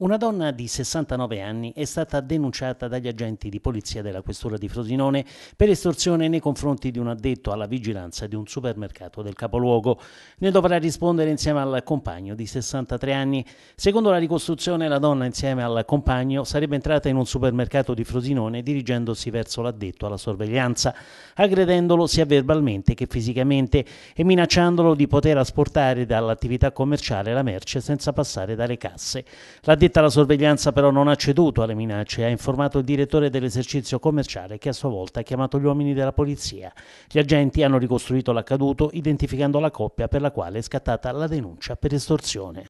Una donna di 69 anni è stata denunciata dagli agenti di polizia della Questura di Frosinone per estorsione nei confronti di un addetto alla vigilanza di un supermercato del capoluogo. Ne dovrà rispondere insieme al compagno di 63 anni. Secondo la ricostruzione, la donna insieme al compagno sarebbe entrata in un supermercato di Frosinone dirigendosi verso l'addetto alla sorveglianza, aggredendolo sia verbalmente che fisicamente e minacciandolo di poter asportare dall'attività commerciale la merce senza passare dalle casse. L'addetto fitta alla sorveglianza però non ha ceduto alle minacce e ha informato il direttore dell'esercizio commerciale che a sua volta ha chiamato gli uomini della polizia. Gli agenti hanno ricostruito l'accaduto identificando la coppia per la quale è scattata la denuncia per estorsione.